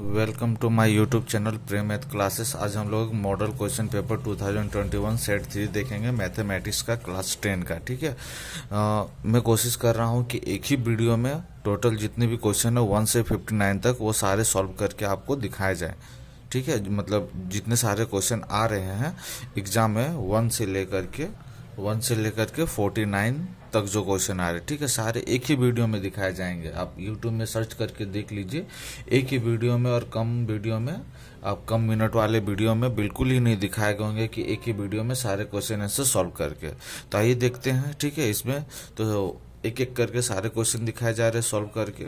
welcome to my YouTube channel Prem math classes आज हम लोग model question paper 2021 set three देखेंगे मैथमेटिक्स का क्लास टेन का ठीक है आ, मैं कोशिश कर रहा हूँ कि एक ही वीडियो में टोटल जितने भी क्वेश्चन है वन से फिफ्टी नाइन तक वो सारे सॉल्व करके आपको दिखाए जाए ठीक है मतलब जितने सारे क्वेश्चन आ रहे हैं एग्जाम में वन से लेकर के वन से लेकर के फोर्टी नाइन तक जो क्वेश्चन आ रहे ठीक है सारे एक ही वीडियो में दिखाए जाएंगे आप यूट्यूब में सर्च करके देख लीजिए एक ही वीडियो में और कम वीडियो में आप कम मिनट वाले वीडियो में बिल्कुल ही नहीं दिखाए गए होंगे कि एक ही वीडियो में सारे क्वेश्चन आंसर सॉल्व करके तो आइए देखते हैं ठीक है इसमें तो एक एक करके सारे क्वेश्चन दिखाए जा रहे सॉल्व करके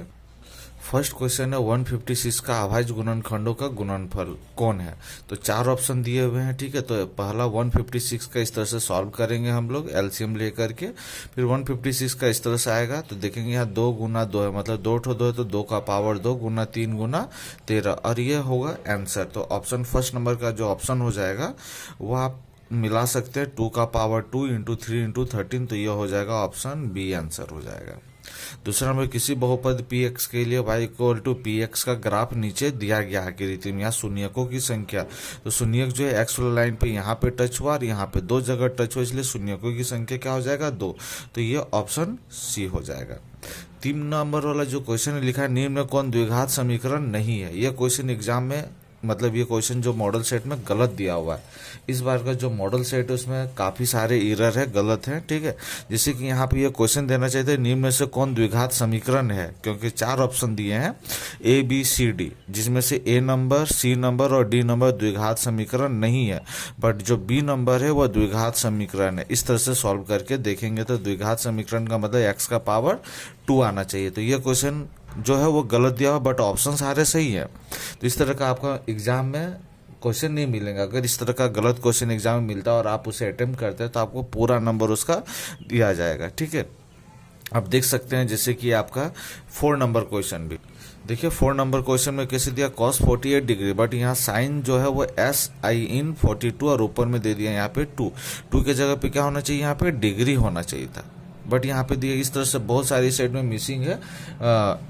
फर्स्ट क्वेश्चन है 156 का आभाज गुणनखंडों का गुणनफल कौन है तो चार ऑप्शन दिए हुए हैं ठीक है तो पहला 156 का इस तरह से सॉल्व करेंगे हम लोग एलसीएम लेकर के फिर 156 का इस तरह से आएगा तो देखेंगे यहाँ दो गुना दो है मतलब दो ठो दो है तो दो का पावर दो गुना तीन गुना तेरह और ये होगा आंसर तो ऑप्शन फर्स्ट नंबर का जो ऑप्शन हो जाएगा वह आप मिला सकते हैं टू का power two into three into thirteen तो यह हो जाएगा ऑप्शन बी आंसर हो जाएगा दूसरा नंबर किसी बहुपद पी एक्स के लिए Y equal to P X का ग्राफ नीचे दिया गया है कि रीति में यहाँ शून्यकों की संख्या तो शून्यक जो है एक्स वाला लाइन पे यहाँ पे टच हुआ और यहाँ पे दो जगह टच हुआ इसलिए शून्यकों की संख्या क्या हो जाएगा दो तो ये ऑप्शन सी हो जाएगा तीन नंबर वाला जो क्वेश्चन लिखा है निम्न कौन द्विघात समीकरण नहीं है यह क्वेश्चन एग्जाम में मतलब ये क्वेश्चन जो मॉडल सेट में गलत दिया हुआ है इस बार का जो मॉडल सेट है उसमें काफ़ी सारे इरर है गलत है ठीक है जैसे कि यहाँ पे ये क्वेश्चन देना चाहिए निम्न में से कौन द्विघात समीकरण है क्योंकि चार ऑप्शन दिए हैं ए बी सी डी जिसमें से ए नंबर सी नंबर और डी नंबर द्विघात समीकरण नहीं है बट जो बी नंबर है वह द्विघात समीकरण है इस तरह से सॉल्व करके देखेंगे तो द्विघात समीकरण का मतलब एक्स का पावर टू आना चाहिए तो यह क्वेश्चन जो है वो गलत दिया हो बट ऑप्शन सारे सही है तो इस तरह का आपका एग्ज़ाम में क्वेश्चन नहीं मिलेगा अगर इस तरह का गलत क्वेश्चन एग्जाम में मिलता है और आप उसे अटेम्प्ट करते हैं तो आपको पूरा नंबर उसका दिया जाएगा ठीक है आप देख सकते हैं जैसे कि आपका फोर नंबर क्वेश्चन भी देखिए फोर नंबर क्वेश्चन में कैसे दिया कॉस 48 डिग्री बट यहाँ साइन जो है वो एस आई इन 42 और ऊपर में दे दिया यहाँ पे टू टू के जगह पे क्या होना चाहिए यहाँ पे डिग्री होना चाहिए था बट यहाँ पे दिए इस तरह से बहुत सारी साइड में मिसिंग है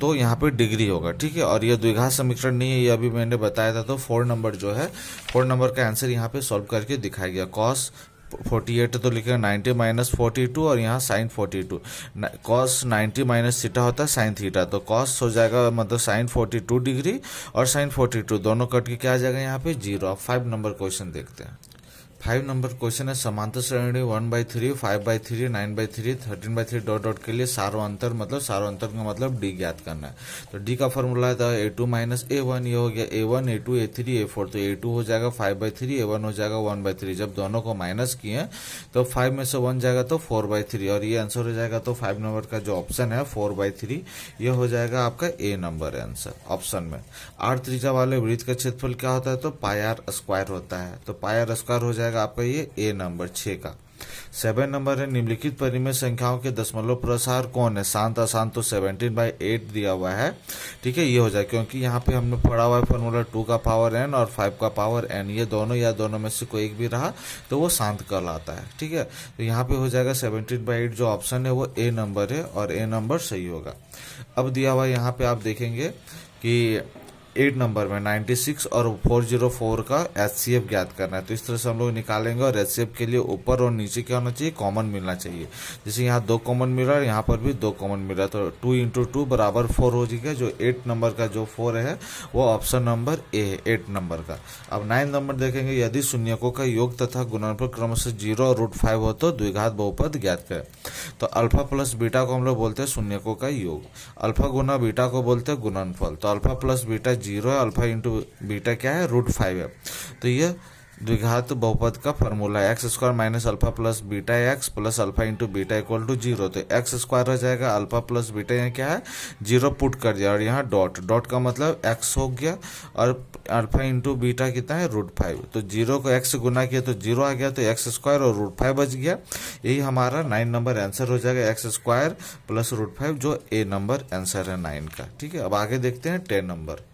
तो यहाँ पे डिग्री होगा ठीक है और ये द्विघा समीकरण नहीं है ये अभी मैंने बताया था तो फोर नंबर जो है फोर नंबर का आंसर यहाँ पे सॉल्व करके दिखाया गया कॉस 48 तो लिखेगा 90 माइनस फोर्टी और यहाँ sine 42 cos ninety minus theta होता है साइन थीटा तो कॉस हो जाएगा मतलब साइन 42 डिग्री और साइन 42 दोनों कट के क्या आ जाएगा यहाँ पे जीरो फाइव नंबर क्वेश्चन देखते हैं फाइव नंबर क्वेश्चन है समांतर श्रेणी one by three five by three nine by three thirteen by three dot dot के लिए सारो अंतर मतलब सारो अंतर का मतलब डी ज्ञात करना है तो डी का फॉर्मूला है तो A two minus A one ये हो गया A one A two A three A four तो ए टू हो जाएगा five by three A one हो जाएगा वन बाई थ्री जब दोनों को माइनस किए तो फाइव में से वन जाएगा तो फोर बाई थ्री और ये आंसर हो जाएगा तो फाइव नंबर का जो ऑप्शन है फोर बाई थ्री ये हो जाएगा आपका ए नंबर है आंसर ऑप्शन में आठ त्रीजा वाले वृत्त का क्षेत्रफल क्या होता है तो पायर स्क्वायर होता है तो पायर स्क्वायर हो जाएगा जाएगा आपका ये ए नंबर छ का सेवन नंबर है निम्नलिखित परिमेय संख्याओं के दशमलव प्रसार कौन है शांत अशांत तो सेवनटीन बाई एट दिया हुआ है ठीक है ये हो जाए क्योंकि यहाँ पे हमने पढ़ा हुआ है फॉर्मूला टू का पावर एन और फाइव का पावर एन ये दोनों या दोनों में से कोई एक भी रहा तो वो शांत कहलाता है ठीक है तो यहाँ पे हो जाएगा सेवनटीन बाई जो ऑप्शन है वो ए नंबर है और ए नंबर सही होगा अब दिया हुआ यहाँ पे आप देखेंगे कि एट नंबर में 96 और 404 का एच ज्ञात करना है तो इस तरह से हम लोग निकालेंगे और एच के लिए ऊपर और नीचे क्या होना चाहिए कॉमन मिलना चाहिए जैसे यहाँ दो कॉमन मिला है यहाँ पर भी दो कॉमन मिला तो टू इंटू टू बराबर फोर हो जाएगा जो एट नंबर का जो फोर है वो ऑप्शन नंबर ए है एट नंबर का अब नाइन नंबर देखेंगे यदि शून्यकों का योग तथा गुणनफल क्रमश जीरो और रूट फाइव हो तो द्विघात बहुपद ज्ञात करें तो अल्फा प्लस बीटा को हम लोग बोलते हैं शून्यकों का योग अल्फा गुना बीटा को बोलते हैं गुणनफल तो अल्फा प्लस बीटा जीरो है अल्फा इंटू बीटा क्या है रूट फाइव है तो ये द्विघात बहुपद का formula X square minus alpha plus beta X plus alpha into beta equal to zero तो एक्स स्क्वायर रह जाएगा अल्फा प्लस बीटा यहाँ क्या है जीरो पुट कर दिया और यहाँ डॉट डॉट का मतलब एक्स हो गया और अल्फा इंटू बीटा कितना है रूट फाइव तो जीरो को एक्स गुना किया तो जीरो आ गया तो एक्स स्क्वायर और रूट फाइव बच गया यही हमारा नाइन नंबर आंसर हो जाएगा X square plus root five जो ए नंबर आंसर है नाइन का ठीक है अब आगे देखते हैं टेन नंबर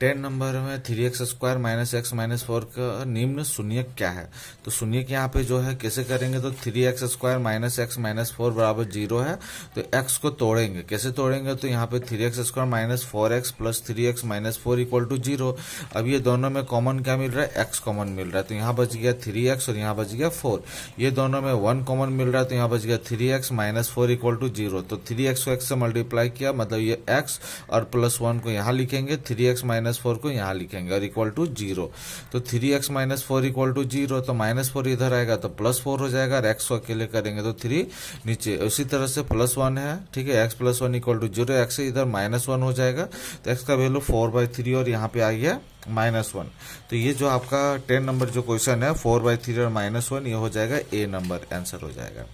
टेन नंबर में three X square minus X minus four का निम्न शून्य क्या है तो शून्य के यहाँ पे जो है कैसे करेंगे तो three X square minus X minus four बराबर जीरो है तो एक्स को तोड़ेंगे कैसे तोड़ेंगे तो यहाँ पे three X square minus four X plus three X minus four equal to zero अब ये दोनों में कॉमन क्या मिल रहा है एक्स कॉमन मिल रहा है तो यहाँ बच गया थ्री एक्स और यहाँ बच गया फोर ये दोनों में वन कॉमन मिल रहा है तो यहाँ बच गया three X minus four equal to zero तो थ्री एक्स को एक्स से मल्टीप्लाई किया मतलब ये एक्स और प्लस वन को यहाँ लिखेंगे three X minus minus four को यहाँ लिखेंगे और इक्वल टू जीरो तो three X minus four equal to zero तो माइनस फोर इधर आएगा तो प्लस फोर हो जाएगा और एक्स को अकेले करेंगे तो थ्री नीचे उसी तरह से प्लस वन है ठीक है X plus one equal to zero X इधर माइनस वन हो जाएगा तो एक्स का वैल्यू फोर बाई थ्री और यहाँ पे आ गया माइनस वन तो ये जो आपका टेन नंबर जो क्वेश्चन है फोर बाई थ्री और माइनस वन ये हो जाएगा ए नंबर आंसर हो जाएगा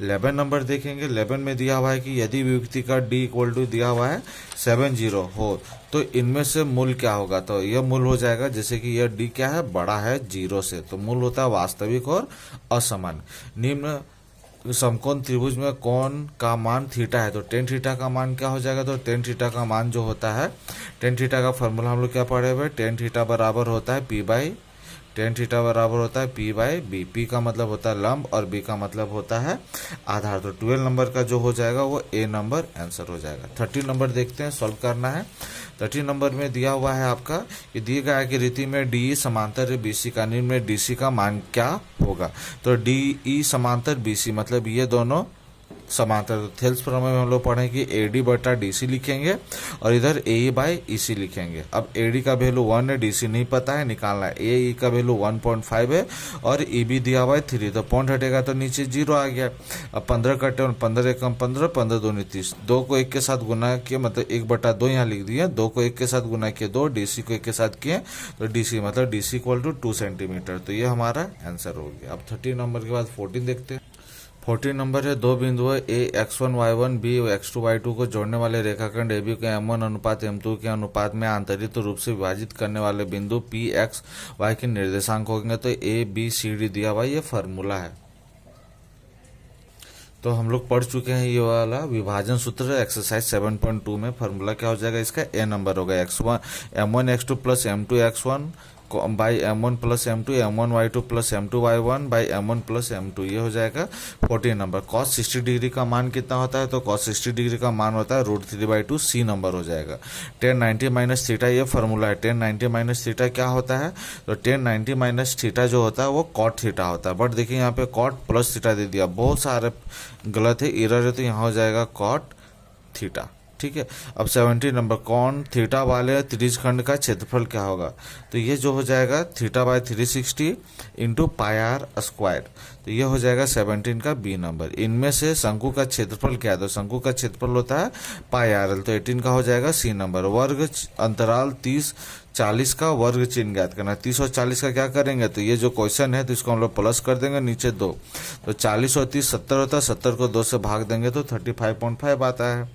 इलेवन नंबर देखेंगे इलेवन में दिया हुआ है कि यदि व्यक्ति का डी इक्वल टू दिया हुआ है सेवन जीरो हो तो इनमें से मूल क्या होगा तो यह मूल हो जाएगा जैसे कि यह डी क्या है बड़ा है जीरो से तो मूल होता है वास्तविक और असमान निम्न समकोण त्रिभुज में कौन का मान थीटा है तो टेन थीटा का मान क्या हो जाएगा तो टेन थीटा का मान जो होता है टेन थीटा का फॉर्मूला हम लोग क्या पढ़े हुए टेन थीटा बराबर होता है पी बाई टेन थीटा बराबर होता है पी बाई बी पी का मतलब होता है लंब और बी का मतलब होता है आधार तो ट्वेल्व नंबर का जो हो जाएगा वो ए नंबर आंसर हो जाएगा थर्टीन नंबर देखते हैं सॉल्व करना है थर्टीन नंबर में दिया हुआ है आपका कि दिए गए की कि रीति में डी e समांतर बी सी का निर्णय डी सी का मान क्या होगा तो डी ई e समांतर बी सी मतलब ये दोनों समांतर थेल्स प्रमेय में हम लोग कि ए डी बटा डी सी लिखेंगे और इधर ए बाई ई सी लिखेंगे अब ए डी का वैल्यू वन है डी सी नहीं पता है निकालना है ए ई e का वैल्यू वन पॉइंट फाइव है और ई e बी दिया हुआ है थ्री तो पॉइंट हटेगा तो नीचे जीरो आ गया अब पंद्रह कटे और पंद्रह एक कम पंद्रह पंद्रह दो तीस दो को एक के साथ गुना किए मतलब एक बटा दो यहाँ लिख दिए दो को एक के साथ गुना किए दो डी सी को एक के साथ किए तो डी सी मतलब D C equal to two centimetre तो ये हमारा आंसर हो गया अब थर्टीन नंबर के बाद फोर्टीन देखते हैं फोर्टीन नंबर है दो बिंदु A X one Y one B X two Y two को जोड़ने वाले रेखाखंड ए बी के एम वन अनुपात एम टू के अनुपात में आंतरित रूप से विभाजित करने वाले बिंदु पी एक्स वाई के निर्देशांक होंगे तो ए बी सी डी दिया हुआ ये फॉर्मूला है तो हम लोग पढ़ चुके हैं ये वाला विभाजन सूत्र एक्सरसाइज 7.2 में फॉर्मूला क्या हो जाएगा इसका ए नंबर होगा X one M one X two plus M two X one by M one plus M two M one Y two plus M two Y one by M one plus M two ये हो जाएगा fourteen number cos sixty degree का मान कितना होता है तो cos sixty degree का मान होता है root three by two C number हो जाएगा टेन नाइन्टी माइनस थीटा ये फॉर्मूला है टेन नाइन्टी माइनस थीटा क्या होता है तो टेन नाइन्टी माइनस थीटा जो होता है वो कॉट थीटा होता है बट देखिए यहाँ पे कॉट प्लस थीटा दे दिया बहुत सारे गलत है इरर है तो यहाँ हो जाएगा कॉट थीटा ठीक है अब सेवेंटी नंबर कौन थीटा वाले त्रिज खंड का क्षेत्रफल क्या होगा तो ये जो हो जाएगा theta by three sixty into pi r square तो ये हो जाएगा सेवनटीन का बी नंबर इनमें से शंकु का क्षेत्रफल क्या है तो शंकु का क्षेत्रफल होता है पायर तो एटीन का हो जाएगा सी नंबर वर्ग अंतराल तीस चालीस का वर्ग चिन्ह ज्ञात करना है तीस और चालीस का क्या करेंगे तो ये जो क्वेश्चन है तो इसको हम लोग प्लस कर देंगे नीचे दो तो चालीस और तीस सत्तर होता है सत्तर को दो से भाग देंगे तो थर्टी फाइव पॉइंट फाइव आता है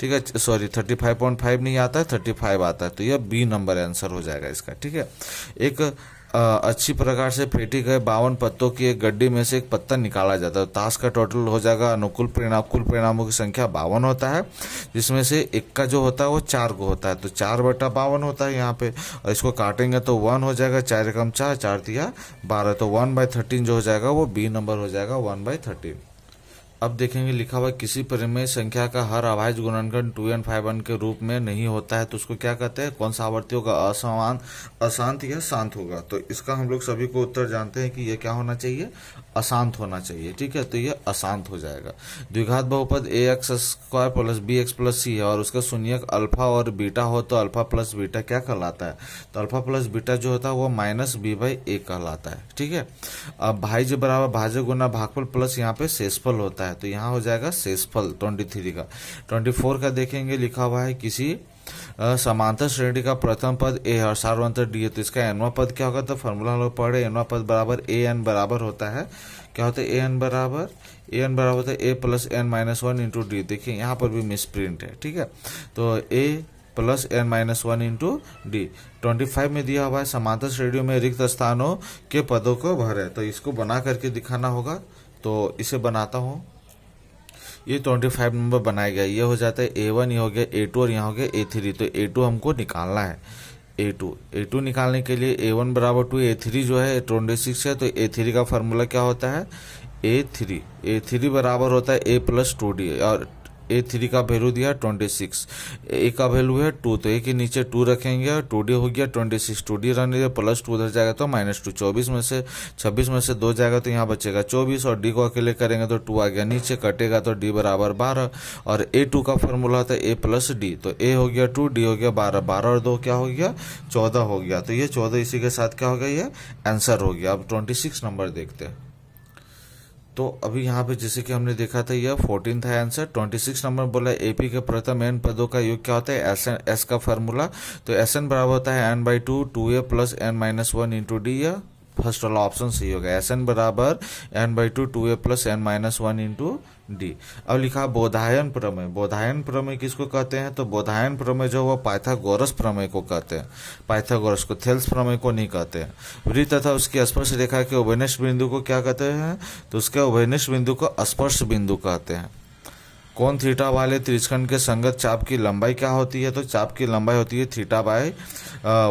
ठीक है sorry thirty five point five नहीं आता है थर्टी फाइव आता है तो यह बी नंबर आंसर हो जाएगा इसका ठीक है एक अच्छी प्रकार से फेंटी गए बावन पत्तों की एक गड्डी में से एक पत्ता निकाला जाता है ताश का टोटल हो जाएगा अनुकूल परिणाम कुल परिणामों की संख्या बावन होता है जिसमें से एक का जो होता है वो चार को होता है तो चार बटा बावन होता है यहाँ पे और इसको काटेंगे तो वन हो जाएगा चार कम चार चार दिया बारह तो वन बाय थर्टीन जो हो जाएगा वो बी नंबर हो जाएगा वन बाय थर्टीन अब देखेंगे लिखा हुआ किसी परिमेय संख्या का हर अभाज्य गुणनखंड टू एन फाइव वन के रूप में नहीं होता है तो उसको क्या कहते हैं कौन सा आवर्ती होगा असमान अशांत या शांत होगा तो इसका हम लोग सभी को उत्तर जानते हैं कि यह क्या होना चाहिए अशांत होना चाहिए ठीक है तो यह अशांत हो जाएगा द्विघात बहुपद A X square plus B X plus C है और उसका शून्यक अल्फा और बीटा हो तो अल्फा प्लस बीटा क्या कहलाता है तो अल्फा प्लस बीटा जो होता है वो माइनस बी बाई ए कहलाता है ठीक है अब भाई जो बराबर भाज्य गुना भागफल प्लस यहाँ पे शेषफल होता है है तो यहाँ हो जाएगा शेषफल ट्वेंटी थ्री का ट्वेंटी फोर का देखेंगे लिखा हुआ है किसी समांतर श्रेणी का प्रथम पद ए और सार्वंतर डी है तो इसका एनवा पद क्या होगा तो फॉर्मूला हम लोग पढ़े एनवा पद बराबर ए एन बराबर होता है क्या होता है ए एन बराबर ए एन बराबर होता है A plus N minus one into D देखिए यहाँ पर भी मिस प्रिंट है ठीक है तो A plus N minus one into D twenty five में दिया हुआ है समांतर श्रेणियों में रिक्त स्थानों के पदों को भरे तो इसको बना करके दिखाना होगा तो इसे बनाता हूँ ये ट्वेंटी फाइव नंबर बनाया गया ये हो जाता है ए वन ये हो गया ए टू और यहाँ हो गया ए थ्री तो ए टू हमको निकालना है ए टू ए टू निकालने के लिए ए वन बराबर टू ए थ्री जो है ट्वेंटी सिक्स है तो ए थ्री का फार्मूला क्या होता है ए थ्री ए थ्री बराबर होता है ए प्लस टू डी और ए थ्री का वैल्यू दिया ट्वेंटी सिक्स ए का वैल्यू है टू तो ए के नीचे टू रखेंगे और टू डी हो गया ट्वेंटी सिक्स टू डी रहने दिया प्लस टू उधर जाएगा तो माइनस टू चौबीस में से छब्बीस में से दो जाएगा तो यहाँ बचेगा चौबीस और डी को अकेले करेंगे तो टू आ गया नीचे कटेगा तो डी बराबर बारह और ए टू का फॉर्मूला होता है ए प्लस डी तो ए हो गया टू डी हो गया बारह बारह और दो क्या हो गया चौदह हो गया तो ये चौदह इसी के साथ क्या हो गया ये आंसर हो गया अब ट्वेंटी सिक्स नंबर देखते हैं तो अभी यहाँ पे जैसे कि हमने देखा था यह फोर्टीन था आंसर ट्वेंटी सिक्स नंबर बोला एपी के प्रथम एन पदों का योग क्या होता है एस एन एस का फॉर्मूला तो एस एन बराबर होता है N by two two A plus N minus one into D या फर्स्ट वाला ऑप्शन सही होगा एस एन बराबर N by two two A plus N minus one into D अब लिखा बोधायन प्रमेय बोधायन प्रमेय किसको कहते हैं तो बोधायन प्रमेय जो वो पाइथागोरस प्रमेय को कहते हैं पाइथागोरस को थेल्स प्रमेय को नहीं कहते हैं वृत्त तथा उसकी स्पर्श रेखा के उभयनिष्ठ बिंदु को क्या कहते हैं तो उसके उभयनिष्ठ बिंदु को स्पर्श बिंदु कहते हैं कौन थीटा वाले त्रिजखंड के संगत चाप की लंबाई क्या होती है तो चाप की लंबाई होती है theta by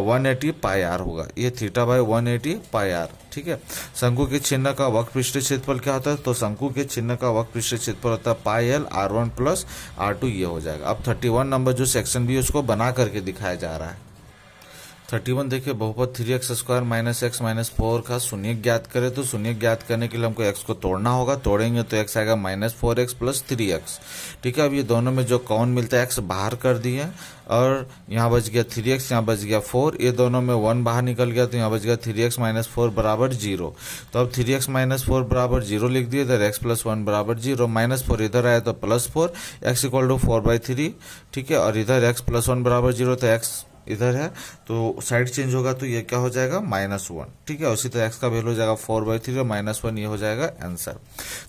one eighty pi R होगा ये theta by one eighty pi R ठीक है शंकु के चिन्ह का वक्त पृष्ठ क्षेत्रफल क्या होता है तो शंकु के चिन्ह का वक्त पृष्ठ क्षेत्रफल होता है pi L R one plus R two ये हो जाएगा अब थर्टी वन नंबर जो सेक्शन भी उसको बना करके दिखाया जा रहा है थर्टी वन देखिये बहुपद three X square minus X minus four का शून्य ज्ञात करें तो शून्य ज्ञात करने के लिए हमको एक्स को तोड़ना होगा तोड़ेंगे तो एक्स आएगा minus four X plus three X ठीक है अब ये दोनों में जो कौन मिलता है एक्स बाहर कर दिए और यहाँ बच गया थ्री एक्स यहाँ बच गया फोर ये दोनों में वन बाहर निकल गया तो यहाँ बच गया थ्री एक्स माइनस फोर बराबर जीरो तो अब थ्री एक्स माइनस फोर बराबर जीरो लिख दिए इधर एक्स प्लस वन बराबर जीरो माइनस फोर इधर आया तो plus four X equal to four by three ठीक है और इधर एक्स प्लस वन बराबर जीरो तो एक्स इधर है तो साइड चेंज होगा तो ये क्या हो जाएगा माइनस वन ठीक है उसी तरह एक्स का वैल्यू हो जाएगा फोर बाई थ्री और माइनस वन ये हो जाएगा आंसर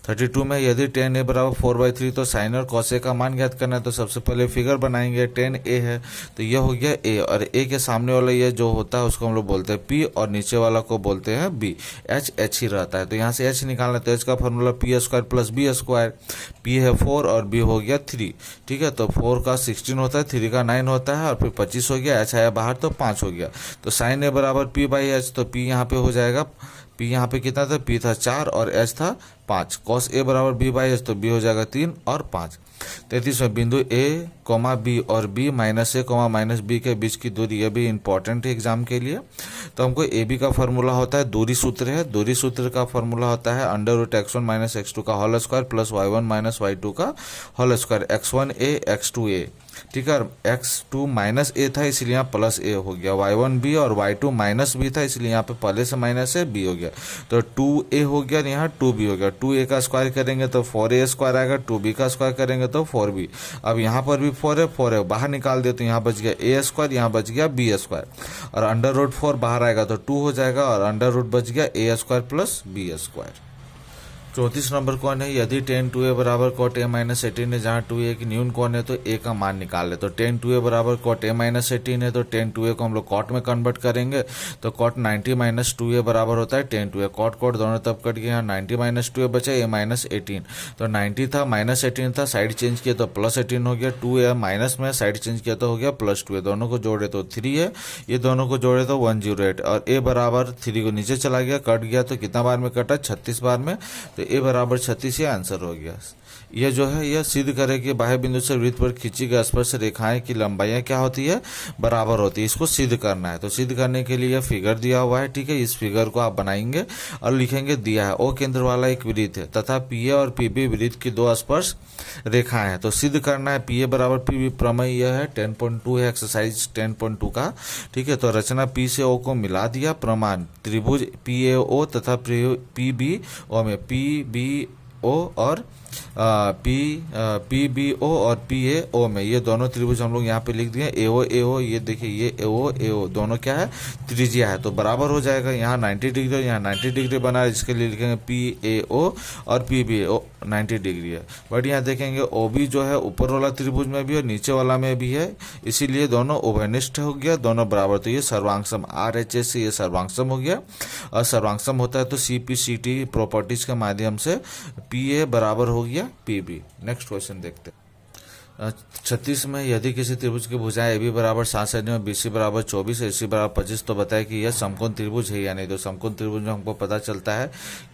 थर्टी टू में यदि टेन ए बराबर फोर बाई थ्री तो साइन और कॉस ए का मान ज्ञात करना है तो सबसे पहले फिगर बनाएंगे टेन ए है तो यह हो गया ए और ए के सामने वाला ये जो होता है उसको हम लोग बोलते हैं पी और नीचे वाला को बोलते हैं बी एच एच ही रहता है तो यहाँ से एच निकालना है तो एच का formula P square plus B square P है फोर और बी हो गया थ्री ठीक है तो फोर का सिक्सटीन होता है थ्री का नाइन होता है और फिर पच्चीस हो गया एच आया बाहर तो पाँच हो गया तो साइन ए बराबर पी बाई एच तो पी यहाँ पे हो जाएगा पी यहाँ पे कितना था पी था चार और एच था पाँच कॉस ए बराबर बी बाई एच तो बी हो जाएगा तीन और पाँच तैतीस में बिंदु ए कोमा बी और B minus A comma minus B के बीच की दूरी यह भी इंपॉर्टेंट है एग्जाम के लिए तो हमको ए बी का फॉर्मूला होता है दूरी सूत्र है दूरी सूत्र का फॉर्मूला होता है under root X one minus X two का whole square plus Y one minus Y two का whole square X one A X two A ठीक है एक्स टू माइनस ए था इसलिए यहाँ प्लस ए हो गया वाई वन बी और वाई टू माइनस बी था इसलिए यहाँ पे पहले से माइनस है बी हो गया तो टू ए हो गया यहाँ टू बी हो गया टू ए का स्क्वायर करेंगे तो फोर ए स्क्वायर आएगा टू बी का स्क्वायर करेंगे तो फोर बी अब यहाँ पर भी फोर है फोर है बाहर निकाल दे तो यहाँ बच गया ए स्क्वायर यहाँ बच गया बी स्क्वायर और अंडर रूट फोर बाहर आएगा तो टू हो जाएगा और अंडर रूट बच गया A square plus B square चौंतीस नंबर कौन है यदि टेन टू ए बराबर कॉट ए माइनस एटीन है जहाँ टू ए की न्यून कौन है तो ए का मान निकाल ले तो टेन टू ए बराबर कॉट ए माइनस एटीन है तो टेन टू ए को हम लोग कॉट में कन्वर्ट करेंगे तो cot ninety minus two A बराबर होता है tan two A cot cot दोनों तब कट गया नाइन्टी माइनस टू ए बचा ए माइनस एटीन तो नाइन्टी था माइनस एटीन था साइड चेंज किया तो प्लस एटीन हो गया टू ए माइनस में साइड चेंज किया तो हो गया प्लस टू ए दोनों को जोड़े तो थ्री है ये दोनों को जोड़े तो वन जीरो एट और ए बराबर थ्री को नीचे चला गया कट गया तो कितना बार में कटा छत्तीस बार में तो ए बराबर छत्तीस ये आंसर हो गया यह जो है यह सिद्ध करे कि बाह्य बिंदु से वृत्त पर खींची गई स्पर्श रेखाएं की लंबाइयां क्या होती है बराबर होती है इसको सिद्ध करना है तो सिद्ध करने के लिए फिगर दिया हुआ है ठीक है इस फिगर को आप बनाएंगे और लिखेंगे दिया है ओ केंद्र वाला एक वृत्त है तथा पीए और पीबी वृत्त की दो स्पर्श रेखाएं हैं तो सिद्ध करना है पीए बराबर पीबी बी प्रमेय यह है टेन पॉइंट टू है एक्सरसाइज टेन पॉइंट टू का ठीक है तो रचना पी से ओ को मिला दिया प्रमाण त्रिभुज पी ए ओ तथा पी बी ओ में पी बी ओ और पी पी बी ओ और पी ए ओ में ये दोनों त्रिभुज हम लोग यहाँ पे लिख दिए ए एओ ये देखिए ये एओ एओ दोनों क्या है त्रिज्या है तो बराबर हो जाएगा यहाँ 90 डिग्री और यहाँ 90 डिग्री बना है इसके लिए लिखेंगे पी ए ओ और पी बी ओ 90 डिग्री है बट यहाँ देखेंगे ओ बी जो है ऊपर वाला त्रिभुज में भी और नीचे वाला में भी है इसीलिए दोनों उभयनिष्ठ हो गया दोनों बराबर तो ये सर्वांगसम आर एच एस ये सर्वांगसम हो गया और सर्वांगसम होता है तो C P C T properties के माध्यम से पी ए बराबर हो गया पी बी नेक्स्ट क्वेश्चन देखते हैं छत्तीस में यदि किसी त्रिभुज की भुजाएं ए बी बराबर सात सैन्य में बी सी बराबर चौबीस ए सी बराबर पच्चीस तो बताया कि यह समकोण त्रिभुज है या नहीं तो समकोण त्रिभुज में हमको पता चलता है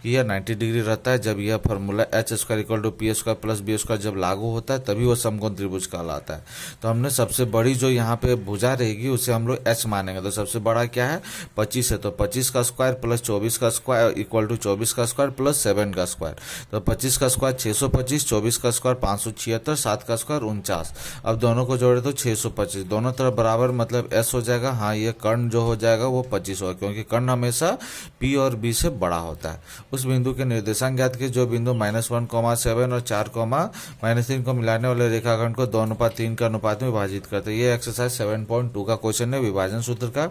कि यह 90 डिग्री रहता है जब यह formula H square equal to P square plus B square जब लागू होता है तभी वह समकोण त्रिभुज कहलाता है तो हमने सबसे बड़ी जो यहाँ पे भुजा रहेगी उसे हम लोग एच मानेंगे तो सबसे बड़ा क्या है पच्चीस है तो पच्चीस का स्क्वायर प्लस चौबीस का स्क्वायर इक्वल टू चौबीस का स्क्वायर प्लस सेवन का स्क्वायर तो पच्चीस का स्क्वायर छः सौ पच्चीस चौबीस का स्क्वायर पाँच सौ छिहत्तर सात का स्क्वायर उनचास अब दोनों को जोड़े तो 625 दोनों तरफ बराबर मतलब एस हो जाएगा हाँ ये कर्ण जो हो जाएगा वो 25 होगा क्योंकि कर्ण हमेशा पी और बी से बड़ा होता है उस बिंदु के निर्देशांक ज्ञात के जो बिंदु माइनस वन कोमा सेवन और चार कोमा माइनस तीन को मिलाने वाले रेखाखंड को दोनों अनुपात तीन के अनुपात में विभाजित करते हैं ये एक्सरसाइज सेवन का क्वेश्चन है विभाजन सूत्र का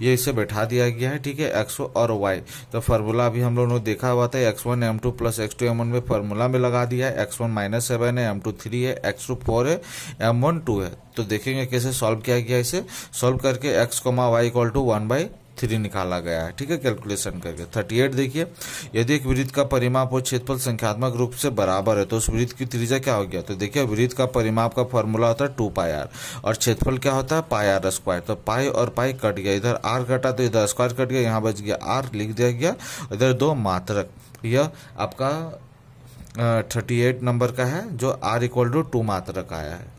ये इसे बैठा दिया गया है ठीक है एक्स और वाई तो फॉर्मूला अभी हम लोगों ने देखा हुआ था X one M two plus X two M one में फॉर्मूला में लगा दिया है एक्स वन माइनस सेवन है एम टू थ्री है एक्स टू फोर फोर है एम वन टू है तो देखेंगे कैसे सॉल्व किया गया इसे सॉल्व करके X comma Y equal to one by three निकाला गया है ठीक है कैलकुलेशन करके थर्टी एट देखिए यदि एक वृत्त का परिमाप और क्षेत्रफल संख्यात्मक रूप से बराबर है तो उस वृत्त की त्रिज्या क्या हो गया तो देखिए वृत्त का परिमाप का फॉर्मूला होता है टू पाई आर और क्षेत्रफल क्या होता है पाई आर स्क्वायर तो पाई और पाई कट गया इधर आर कटा तो इधर स्क्वायर कट गया यहाँ बच गया आर लिख दिया गया इधर दो मात्रक यह आपका थर्टी एट नंबर का है जो आर इक्वल टू टू मात्र का आया है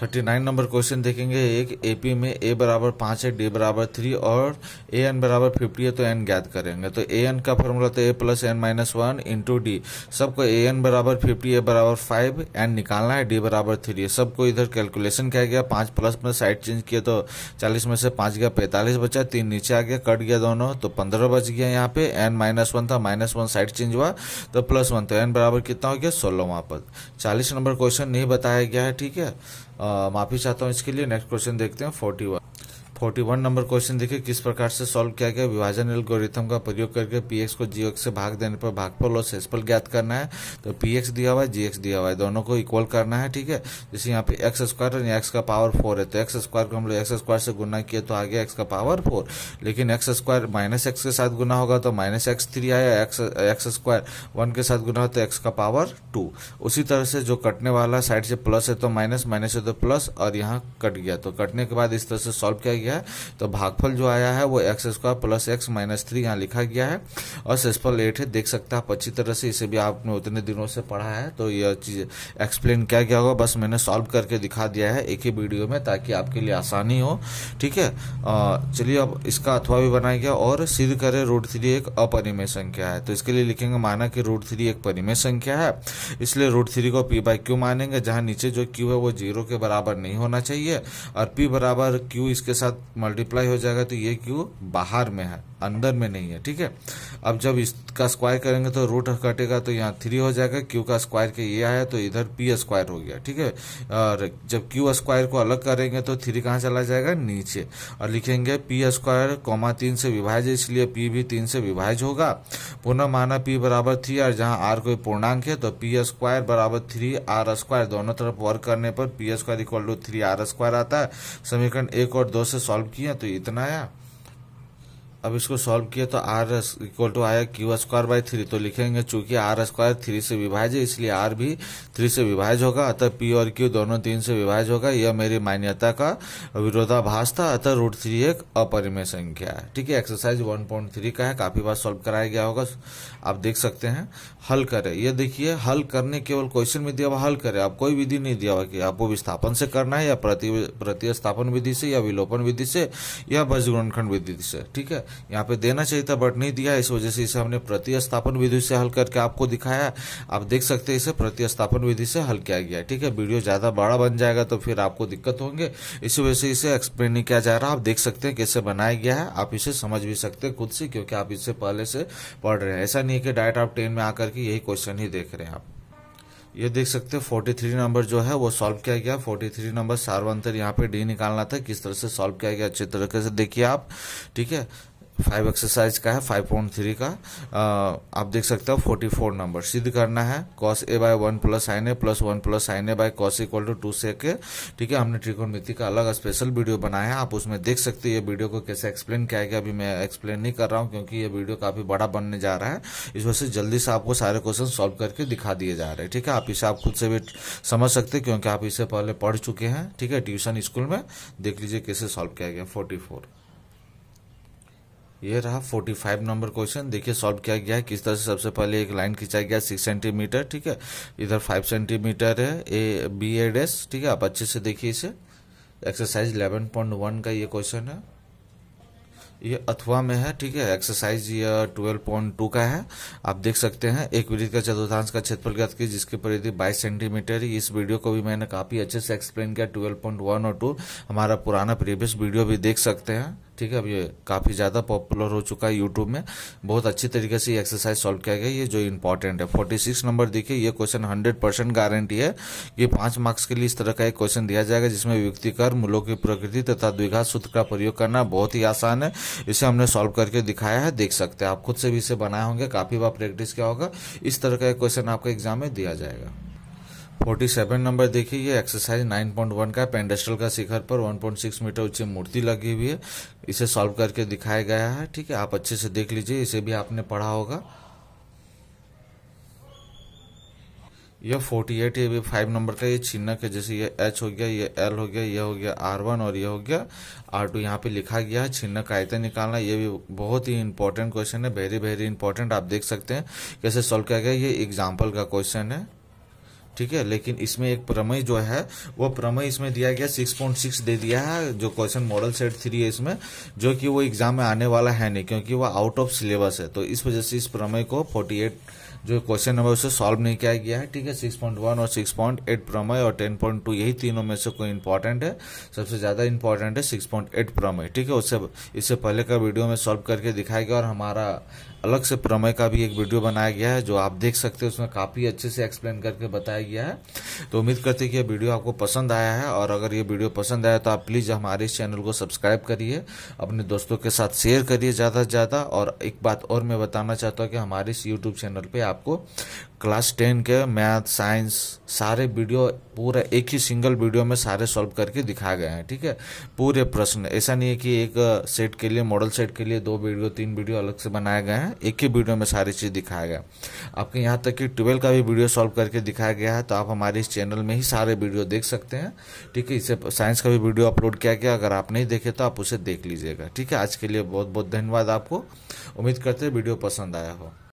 थर्टी नाइन नंबर क्वेश्चन देखेंगे एक एपी में ए बराबर पाँच है डी बराबर थ्री और ए एन बराबर फिफ्टी है तो एन ज्ञात करेंगे तो ए एन का फॉर्मूला तो A plus N minus one into D सबको ए एन बराबर फिफ्टी ए बराबर फाइव एन निकालना है डी बराबर थ्री सबको इधर कैलकुलेशन किया गया पाँच प्लस में साइड चेंज किया तो चालीस में से पाँच गया पैंतालीस बचा तीन नीचे आ गया कट गया दोनों तो पंद्रह बच गया यहाँ पे एन माइनस वन था माइनस वन साइड चेंज हुआ तो प्लस वन तो एन बराबर कितना हो गया सोलह वहाँ पर चालीस नंबर क्वेश्चन नहीं बताया गया है ठीक है माफ़ी चाहता हूँ इसके लिए नेक्स्ट क्वेश्चन देखते हैं forty one forty one number question देखिए किस प्रकार से सॉल्व किया गया विभाजन एल्गोरिथम का प्रयोग करके पी को जी से भाग देने पर भागफल और शेषफल ज्ञात करना है तो पी दिया हुआ है जी दिया हुआ है दोनों को इक्वल करना है ठीक है जैसे यहाँ पे एक्स स्क्वायर और एक्स का पावर फोर है तो एक्स स्क्वायर को हम लोग एक्स स्क्वायर से गुना किया तो आ गया एक्स का पावर फोर लेकिन एक्स स्क्वायर माइनस एक्स के साथ गुना होगा तो माइनस एक्स थ्री आया एक्स एक्स स्क्वायर वन के साथ गुना हो तो एक्स का पावर टू उसी तरह से जो कटने वाला साइड से प्लस है तो माइनस माइनस है तो प्लस और यहाँ कट गया तो कटने के बाद इस तरह से सॉल्व किया गया गया है तो भागफल जो आया है वो X square plus X minus three यहाँ लिखा गया है और सेसफल एट है देख सकता है आप अच्छी तरह से इसे भी आपने उतने दिनों से पढ़ा है तो यह चीज़ एक्सप्लेन क्या क्या होगा बस मैंने सॉल्व करके दिखा दिया है एक ही वीडियो में ताकि आपके लिए आसानी हो ठीक है चलिए अब इसका अथवा भी बनाया गया और सिद्ध करें रूट थ्री एक अपरिमय संख्या है तो इसके लिए लिखेंगे माना कि रूट थ्री एक परिमय संख्या है इसलिए रूट थ्री को पी बाई क्यू मानेंगे जहां नीचे जो क्यू है वो जीरो के बराबर नहीं होना चाहिए और पी बराबर क्यू इसके साथ मल्टीप्लाई हो जाएगा तो ये क्यू बाहर में है अंदर में नहीं है ठीक है अब जब इसका स्क्वायर करेंगे तो रूट कटेगा तो यहाँ थ्री हो जाएगा क्यू का स्क्वायर के ये आया तो इधर पी स्क्वायर हो गया ठीक है और जब क्यू स्क्वायर को अलग करेंगे तो थ्री कहाँ चला जाएगा नीचे और लिखेंगे पी स्क्वायर कौमा तीन से विभाज इसलिए पी भी तीन से विभाज होगा पुनः माना पी बराबर थ्री और जहाँ आर कोई पूर्णांक है तो पी स्क्वायर बराबर थ्री आर स्क्वायर दोनों तरफ वर्क करने पर P square equal to three R square आता है समीकरण एक और दो से सॉल्व किया तो इतना आया अब इसको सॉल्व किया तो आर इक्वल टू आया क्यू स्क्वायर बाई थ्री तो लिखेंगे चूंकि आर स्क्वायर थ्री से विभाज है इसलिए आर भी थ्री से विभाज होगा अतः पी और क्यू दोनों तीन से विभाज होगा यह मेरी मान्यता का विरोधाभास था अतः रूट थ्री एक अपरिमय संख्या है ठीक है एक्सरसाइज वन पॉइंट थ्री का है काफी बार सॉल्व कराया गया होगा आप देख सकते हैं हल करें यह देखिए हल करने केवल क्वेश्चन में दिया हुआ हल करें आप कोई विधि नहीं दिया हुआ कि आपको विस्थापन से करना है या प्रतिस्थापन विधि से या विलोपन विधि से या बजगुणखंड विधि से ठीक है यहाँ पे देना चाहिए था बट नहीं दिया इस वजह से इसे हमने प्रतिस्थापन विधि से हल करके आपको दिखाया आप देख सकते हैं इसे प्रतिस्थापन विधि से हल किया गया ठीक है वीडियो ज़्यादा बड़ा बन जाएगा तो फिर आपको दिक्कत होंगे इसी वजह से इसे एक्सप्लेन नहीं किया जा रहा आप देख सकते हैं कैसे बनाया गया है आप इसे समझ भी सकते हैं खुद से क्योंकि आप इससे पहले से पढ़ रहे हैं ऐसा नहीं है कि डायरेक्ट आप ट्रेन में आकर के यही क्वेश्चन ही देख रहे हैं आप ये देख सकते हैं 43 नंबर जो है वो सॉल्व किया गया 43 नंबर सार्वंतर यहाँ पे डी निकालना था किस तरह से सॉल्व किया गया अच्छी तरीके से देखिए आप ठीक है फाइव एक्सरसाइज का है फाइव पॉइंट थ्री का आ, आप देख सकते हो फोर्टी फोर नंबर सिद्ध करना है cos A by one plus sine A plus one plus sine A by cos equal to two two के ठीक है हमने मिति का अलग स्पेशल वीडियो बनाया है आप उसमें देख सकते हो ये वीडियो को कैसे एक्सप्लेन किया गया अभी मैं एक्सप्लेन नहीं कर रहा हूँ क्योंकि ये वीडियो काफ़ी बड़ा बनने जा रहा है इस वजह से जल्दी से आपको सारे क्वेश्चन सॉल्व करके दिखा दिए जा रहे हैं ठीक है आप इसे आप खुद से भी समझ सकते हैं क्योंकि आप इसे पहले पढ़ चुके हैं ठीक है ट्यूशन स्कूल में देख लीजिए कैसे सॉल्व किया गया फोर्टी फोर ये रहा 45 नंबर क्वेश्चन देखिए सॉल्व किया गया है किस तरह से सबसे पहले एक लाइन खींचा गया सिक्स सेंटीमीटर ठीक है इधर फाइव सेंटीमीटर है ए बी ए एस ठीक है आप अच्छे से देखिए इसे एक्सरसाइज 11.1 का ये क्वेश्चन है ये अथवा में है ठीक है एक्सरसाइज ये ट्वेल्व पॉइंट टू का है आप देख सकते हैं एक वृत्त का चतुर्थांश का क्षेत्रफल ज्ञात की जिसकी परिधि 22 सेंटीमीटर इस वीडियो को भी मैंने काफी अच्छे से एक्सप्लेन किया 12.1 और 2 हमारा पुराना प्रीवियस वीडियो भी देख सकते हैं ठीक है अब ये काफ़ी ज़्यादा पॉपुलर हो चुका है यूट्यूब में बहुत अच्छी तरीके से ये एक्सरसाइज सॉल्व किया गया ये जो इंपॉर्टेंट है फोर्टी सिक्स नंबर देखिए ये क्वेश्चन हंड्रेड परसेंट गारंटी है कि पाँच मार्क्स के लिए इस तरह का एक क्वेश्चन दिया जाएगा जिसमें व्यक्तिकर मूलों की प्रकृति तथा द्विघात सूत्र का प्रयोग करना बहुत ही आसान है इसे हमने सॉल्व करके दिखाया है देख सकते हैं आप खुद से भी इसे बनाए होंगे काफ़ी बार प्रैक्टिस किया होगा इस तरह का एक क्वेश्चन आपका एग्जाम में दिया जाएगा फोर्टी सेवन नंबर देखिए ये एक्सरसाइज नाइन पॉइंट वन का पेंडेस्टल का शिखर पर वन पॉइंट सिक्स मीटर ऊंची मूर्ति लगी हुई है इसे सॉल्व करके दिखाया गया है ठीक है आप अच्छे से देख लीजिए इसे भी आपने पढ़ा होगा यह फोर्टी एट ये भी फाइव नंबर का ये छिन्नक है जैसे ये एच हो गया ये एल हो गया ये हो गया आर वन और ये हो गया आर टू यहाँ पे लिखा गया है छिन्नक का आयतन निकालना ये भी बहुत ही इंपॉर्टेंट क्वेश्चन है वेरी वेरी इंपॉर्टेंट आप देख सकते हैं कैसे सॉल्व किया गया ये एग्जाम्पल का क्वेश्चन है ठीक है लेकिन इसमें एक प्रमेय जो है वो प्रमेय इसमें दिया गया 6.6 दे दिया है जो क्वेश्चन मॉडल सेट थ्री है इसमें जो कि वो एग्जाम में आने वाला है नहीं क्योंकि वो आउट ऑफ सिलेबस है तो इस वजह से इस प्रमेय को 48 जो क्वेश्चन नंबर उसे सॉल्व नहीं किया गया है ठीक है सिक्स पॉइंट वन और सिक्स पॉइंट एट प्रमय और टेन पॉइंट टू यही तीनों में से कोई इंपॉर्टेंट है सबसे ज़्यादा इंपॉर्टेंट है सिक्स पॉइंट एट प्रमय ठीक है उससे इससे पहले का वीडियो में सॉल्व करके दिखाया गया और हमारा अलग से प्रमय का भी एक वीडियो बनाया गया है जो आप देख सकते हो उसमें काफ़ी अच्छे से एक्सप्लेन करके बताया गया है तो उम्मीद करते हैं कि यह वीडियो आपको पसंद आया है और अगर ये वीडियो पसंद आया तो आप प्लीज़ हमारे इस चैनल को सब्सक्राइब करिए अपने दोस्तों के साथ शेयर करिए ज़्यादा से ज़्यादा और एक बात और मैं बताना चाहता हूँ कि हमारे इस यूट्यूब चैनल पर आपको क्लास टेन के मैथ साइंस सारे वीडियो पूरा एक ही सिंगल वीडियो में सारे सॉल्व करके दिखा गए हैं ठीक है पूरे प्रश्न ऐसा नहीं है कि एक सेट के लिए मॉडल सेट के लिए दो वीडियो तीन वीडियो अलग से बनाए गए हैं एक ही वीडियो में सारी चीज़ दिखाया गया आपके यहाँ तक कि ट्वेल्व का भी वीडियो सॉल्व करके दिखाया गया है तो आप हमारे इस चैनल में ही सारे वीडियो देख सकते हैं ठीक है इसे साइंस का भी वीडियो अपलोड किया गया अगर आप नहीं देखे तो आप उसे देख लीजिएगा ठीक है आज के लिए बहुत बहुत धन्यवाद आपको उम्मीद करते वीडियो पसंद आया हो